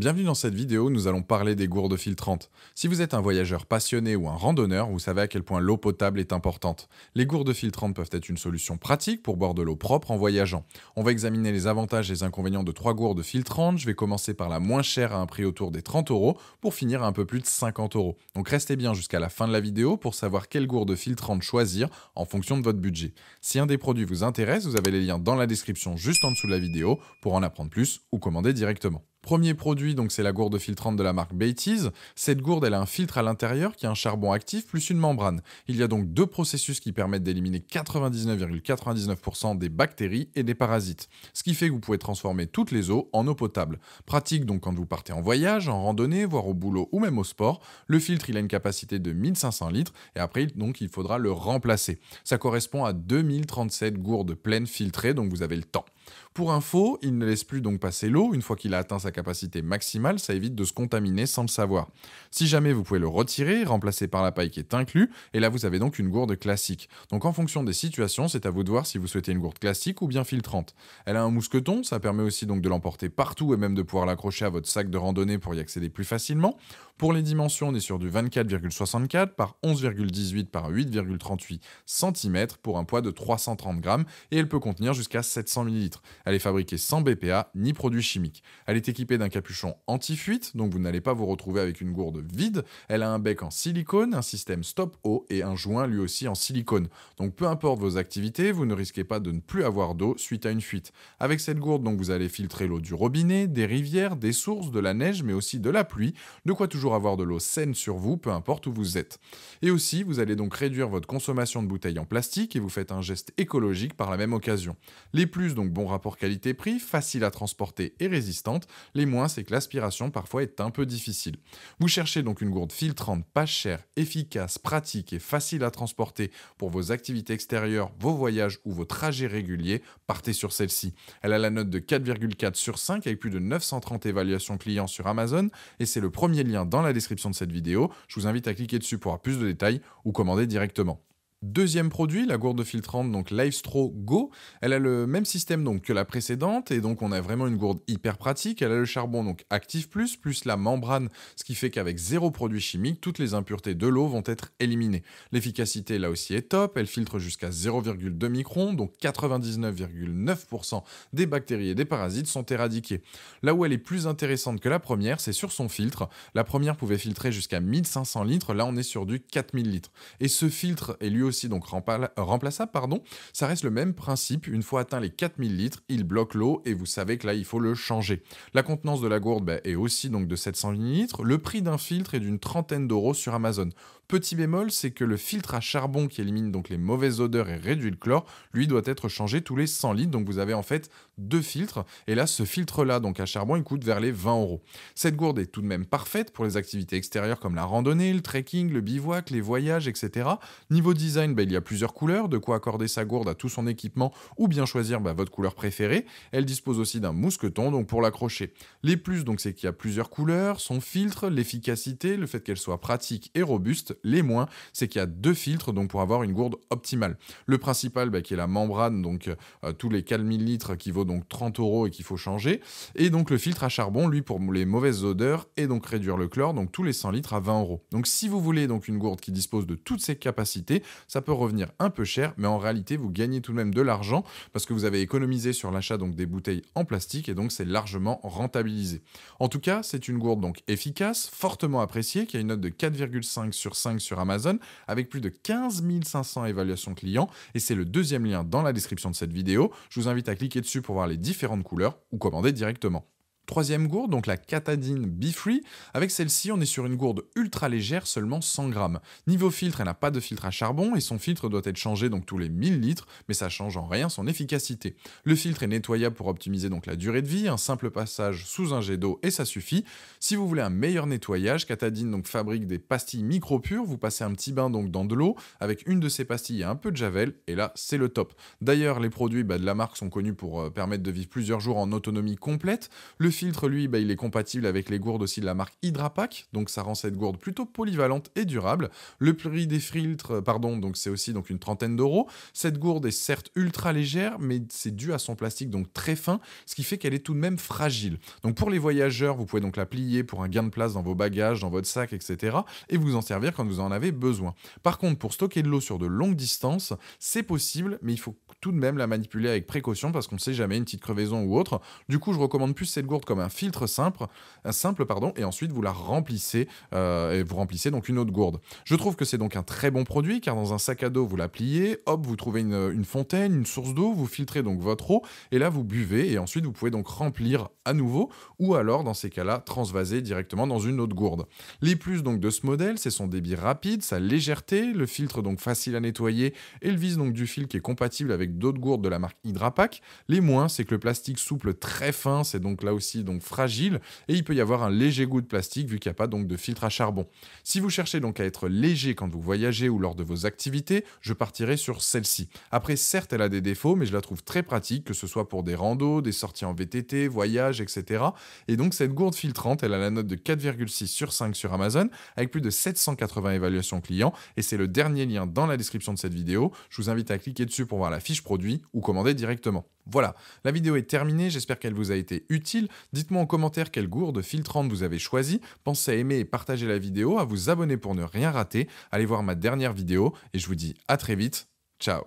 Bienvenue dans cette vidéo, nous allons parler des gourdes filtrantes. Si vous êtes un voyageur passionné ou un randonneur, vous savez à quel point l'eau potable est importante. Les gourdes filtrantes peuvent être une solution pratique pour boire de l'eau propre en voyageant. On va examiner les avantages et les inconvénients de trois gourdes filtrantes. Je vais commencer par la moins chère à un prix autour des 30 euros pour finir à un peu plus de 50 euros. Donc restez bien jusqu'à la fin de la vidéo pour savoir quelle gourde filtrante choisir en fonction de votre budget. Si un des produits vous intéresse, vous avez les liens dans la description juste en dessous de la vidéo pour en apprendre plus ou commander directement. Premier produit, donc c'est la gourde filtrante de la marque Beatty's. Cette gourde, elle a un filtre à l'intérieur qui a un charbon actif plus une membrane. Il y a donc deux processus qui permettent d'éliminer 99,99% des bactéries et des parasites. Ce qui fait que vous pouvez transformer toutes les eaux en eau potable. Pratique donc quand vous partez en voyage, en randonnée, voire au boulot ou même au sport. Le filtre, il a une capacité de 1500 litres et après, donc, il faudra le remplacer. Ça correspond à 2037 gourdes pleines filtrées, donc vous avez le temps. Pour info, il ne laisse plus donc passer l'eau. Une fois qu'il a atteint sa capacité maximale, ça évite de se contaminer sans le savoir. Si jamais vous pouvez le retirer, remplacer par la paille qui est inclue, et là vous avez donc une gourde classique. Donc en fonction des situations, c'est à vous de voir si vous souhaitez une gourde classique ou bien filtrante. Elle a un mousqueton, ça permet aussi donc de l'emporter partout et même de pouvoir l'accrocher à votre sac de randonnée pour y accéder plus facilement. Pour les dimensions, on est sur du 24,64 par 11,18 par 8,38 cm pour un poids de 330 grammes et elle peut contenir jusqu'à 700 ml. Elle est fabriquée sans BPA ni produits chimiques. Elle est équipée d'un capuchon anti-fuite, donc vous n'allez pas vous retrouver avec une gourde vide. Elle a un bec en silicone, un système stop-eau et un joint lui aussi en silicone. Donc peu importe vos activités, vous ne risquez pas de ne plus avoir d'eau suite à une fuite. Avec cette gourde, donc vous allez filtrer l'eau du robinet, des rivières, des sources, de la neige, mais aussi de la pluie. De quoi toujours avoir de l'eau saine sur vous, peu importe où vous êtes. Et aussi, vous allez donc réduire votre consommation de bouteilles en plastique et vous faites un geste écologique par la même occasion. Les plus, donc bon rapport qualité-prix, facile à transporter et résistante. Les moins, c'est que l'aspiration parfois est un peu difficile. Vous cherchez donc une gourde filtrante, pas chère, efficace, pratique et facile à transporter pour vos activités extérieures, vos voyages ou vos trajets réguliers, partez sur celle-ci. Elle a la note de 4,4 sur 5 avec plus de 930 évaluations clients sur Amazon et c'est le premier lien dans la description de cette vidéo. Je vous invite à cliquer dessus pour avoir plus de détails ou commander directement. Deuxième produit, la gourde filtrante, donc LiveStraw Go. Elle a le même système donc que la précédente et donc on a vraiment une gourde hyper pratique. Elle a le charbon donc actif plus, plus la membrane, ce qui fait qu'avec zéro produit chimique, toutes les impuretés de l'eau vont être éliminées. L'efficacité là aussi est top. Elle filtre jusqu'à 0,2 microns, donc 99,9% des bactéries et des parasites sont éradiqués. Là où elle est plus intéressante que la première, c'est sur son filtre. La première pouvait filtrer jusqu'à 1500 litres, là on est sur du 4000 litres. Et ce filtre est lui aussi aussi donc remplaçable, pardon, ça reste le même principe. Une fois atteint les 4000 litres, il bloque l'eau et vous savez que là, il faut le changer. La contenance de la gourde bah, est aussi donc de 700 litres. Le prix d'un filtre est d'une trentaine d'euros sur Amazon. Petit bémol, c'est que le filtre à charbon qui élimine donc les mauvaises odeurs et réduit le chlore, lui doit être changé tous les 100 litres, donc vous avez en fait deux filtres, et là ce filtre-là, donc à charbon, il coûte vers les 20 euros. Cette gourde est tout de même parfaite pour les activités extérieures comme la randonnée, le trekking, le bivouac, les voyages, etc. Niveau design, ben, il y a plusieurs couleurs, de quoi accorder sa gourde à tout son équipement ou bien choisir ben, votre couleur préférée. Elle dispose aussi d'un mousqueton donc pour l'accrocher. Les plus donc c'est qu'il y a plusieurs couleurs, son filtre, l'efficacité, le fait qu'elle soit pratique et robuste, les moins, c'est qu'il y a deux filtres donc pour avoir une gourde optimale. Le principal bah, qui est la membrane, donc euh, tous les 4000 litres qui vaut donc 30 euros et qu'il faut changer. Et donc le filtre à charbon, lui pour les mauvaises odeurs et donc réduire le chlore, donc tous les 100 litres à 20 euros. Donc si vous voulez donc une gourde qui dispose de toutes ses capacités, ça peut revenir un peu cher, mais en réalité vous gagnez tout de même de l'argent parce que vous avez économisé sur l'achat donc des bouteilles en plastique et donc c'est largement rentabilisé. En tout cas, c'est une gourde donc efficace, fortement appréciée, qui a une note de 4,5 sur 5 sur Amazon avec plus de 15 500 évaluations clients et c'est le deuxième lien dans la description de cette vidéo. Je vous invite à cliquer dessus pour voir les différentes couleurs ou commander directement. Troisième gourde, donc la Catadine Be Free. Avec celle-ci, on est sur une gourde ultra légère, seulement 100 grammes. Niveau filtre, elle n'a pas de filtre à charbon et son filtre doit être changé donc tous les 1000 litres, mais ça change en rien son efficacité. Le filtre est nettoyable pour optimiser donc la durée de vie, un simple passage sous un jet d'eau et ça suffit. Si vous voulez un meilleur nettoyage, Catadine donc fabrique des pastilles micro pures. Vous passez un petit bain donc dans de l'eau avec une de ces pastilles et un peu de javel et là c'est le top. D'ailleurs, les produits bah, de la marque sont connus pour euh, permettre de vivre plusieurs jours en autonomie complète. Le filtre, lui, bah, il est compatible avec les gourdes aussi de la marque Hydrapack, donc ça rend cette gourde plutôt polyvalente et durable. Le prix des filtres, euh, pardon, donc c'est aussi donc une trentaine d'euros. Cette gourde est certes ultra légère, mais c'est dû à son plastique donc très fin, ce qui fait qu'elle est tout de même fragile. Donc pour les voyageurs, vous pouvez donc la plier pour un gain de place dans vos bagages, dans votre sac, etc. et vous en servir quand vous en avez besoin. Par contre, pour stocker de l'eau sur de longues distances, c'est possible, mais il faut tout de même la manipuler avec précaution parce qu'on ne sait jamais une petite crevaison ou autre. Du coup, je recommande plus cette gourde un filtre simple, simple pardon, et ensuite vous la remplissez euh, et vous remplissez donc une autre gourde. Je trouve que c'est donc un très bon produit car dans un sac à dos vous la pliez, hop vous trouvez une, fontaine, une source d'eau, vous filtrez donc votre eau et là vous buvez et ensuite vous pouvez donc remplir à nouveau ou alors dans ces cas-là transvaser directement dans une autre gourde. Les plus donc de ce modèle c'est son débit rapide, sa légèreté, le filtre donc facile à nettoyer et le vise donc du fil qui est compatible avec d'autres gourdes de la marque Hydrapack. Les moins c'est que le plastique souple très fin c'est donc là aussi donc fragile et il peut y avoir un léger goût de plastique vu qu'il n'y a pas donc de filtre à charbon. Si vous cherchez donc à être léger quand vous voyagez ou lors de vos activités, je partirai sur celle-ci. Après certes elle a des défauts mais je la trouve très pratique que ce soit pour des randos, des sorties en VTT, voyages, etc. Et donc cette gourde filtrante elle a la note de 4,6 sur 5 sur Amazon avec plus de 780 évaluations clients et c'est le dernier lien dans la description de cette vidéo. Je vous invite à cliquer dessus pour voir la fiche produit ou commander directement. Voilà, la vidéo est terminée, j'espère qu'elle vous a été utile. Dites-moi en commentaire quelle gourde filtrante vous avez choisi. Pensez à aimer et partager la vidéo, à vous abonner pour ne rien rater. Allez voir ma dernière vidéo et je vous dis à très vite. Ciao